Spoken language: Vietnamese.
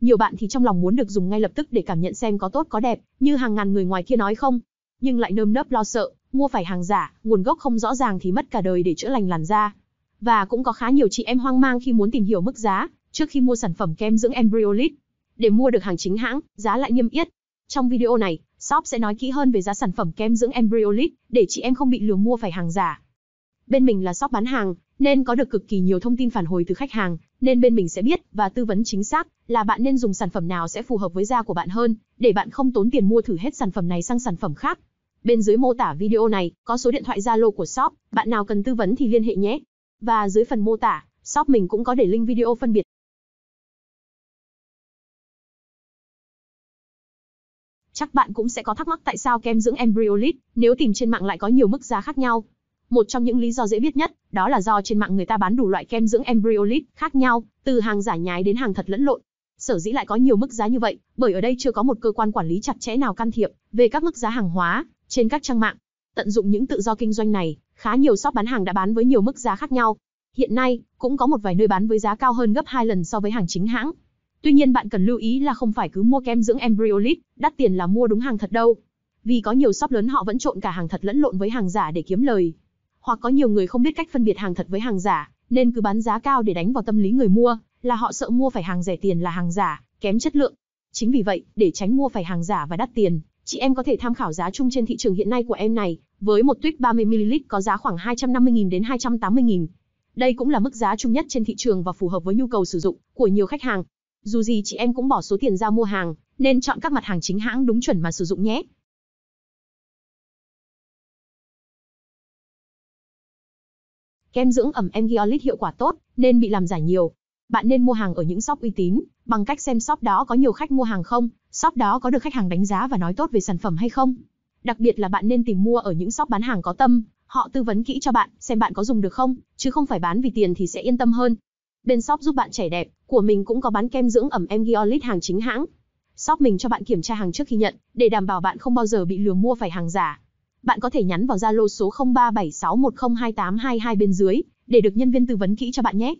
Nhiều bạn thì trong lòng muốn được dùng ngay lập tức để cảm nhận xem có tốt có đẹp, như hàng ngàn người ngoài kia nói không, nhưng lại nơm nớp lo sợ, mua phải hàng giả, nguồn gốc không rõ ràng thì mất cả đời để chữa lành làn da. Và cũng có khá nhiều chị em hoang mang khi muốn tìm hiểu mức giá trước khi mua sản phẩm kem dưỡng Embryolid. Để mua được hàng chính hãng, giá lại niêm yết. Trong video này, shop sẽ nói kỹ hơn về giá sản phẩm kem dưỡng Embryolid để chị em không bị lừa mua phải hàng giả. Bên mình là shop bán hàng, nên có được cực kỳ nhiều thông tin phản hồi từ khách hàng nên bên mình sẽ biết và tư vấn chính xác là bạn nên dùng sản phẩm nào sẽ phù hợp với da của bạn hơn, để bạn không tốn tiền mua thử hết sản phẩm này sang sản phẩm khác. Bên dưới mô tả video này có số điện thoại Zalo của shop, bạn nào cần tư vấn thì liên hệ nhé. Và dưới phần mô tả, shop mình cũng có để link video phân biệt. Chắc bạn cũng sẽ có thắc mắc tại sao kem dưỡng Embryolid nếu tìm trên mạng lại có nhiều mức giá khác nhau. Một trong những lý do dễ biết nhất, đó là do trên mạng người ta bán đủ loại kem dưỡng embryolit khác nhau, từ hàng giả nhái đến hàng thật lẫn lộn. Sở dĩ lại có nhiều mức giá như vậy, bởi ở đây chưa có một cơ quan quản lý chặt chẽ nào can thiệp về các mức giá hàng hóa trên các trang mạng. Tận dụng những tự do kinh doanh này, khá nhiều shop bán hàng đã bán với nhiều mức giá khác nhau. Hiện nay, cũng có một vài nơi bán với giá cao hơn gấp 2 lần so với hàng chính hãng. Tuy nhiên bạn cần lưu ý là không phải cứ mua kem dưỡng Embryolit, đắt tiền là mua đúng hàng thật đâu. Vì có nhiều shop lớn họ vẫn trộn cả hàng thật lẫn lộn với hàng giả để kiếm lời hoặc có nhiều người không biết cách phân biệt hàng thật với hàng giả, nên cứ bán giá cao để đánh vào tâm lý người mua, là họ sợ mua phải hàng rẻ tiền là hàng giả, kém chất lượng. Chính vì vậy, để tránh mua phải hàng giả và đắt tiền, chị em có thể tham khảo giá chung trên thị trường hiện nay của em này, với một tuyết 30ml có giá khoảng 250.000 đến 280.000. Đây cũng là mức giá chung nhất trên thị trường và phù hợp với nhu cầu sử dụng của nhiều khách hàng. Dù gì chị em cũng bỏ số tiền ra mua hàng, nên chọn các mặt hàng chính hãng đúng chuẩn mà sử dụng nhé. Kem dưỡng ẩm Emgiolit hiệu quả tốt, nên bị làm giả nhiều. Bạn nên mua hàng ở những shop uy tín, bằng cách xem shop đó có nhiều khách mua hàng không, shop đó có được khách hàng đánh giá và nói tốt về sản phẩm hay không. Đặc biệt là bạn nên tìm mua ở những shop bán hàng có tâm, họ tư vấn kỹ cho bạn, xem bạn có dùng được không, chứ không phải bán vì tiền thì sẽ yên tâm hơn. Bên shop giúp bạn trẻ đẹp của mình cũng có bán kem dưỡng ẩm Emgiolit hàng chính hãng. Shop mình cho bạn kiểm tra hàng trước khi nhận, để đảm bảo bạn không bao giờ bị lừa mua phải hàng giả. Bạn có thể nhắn vào Zalo số 0376102822 bên dưới để được nhân viên tư vấn kỹ cho bạn nhé.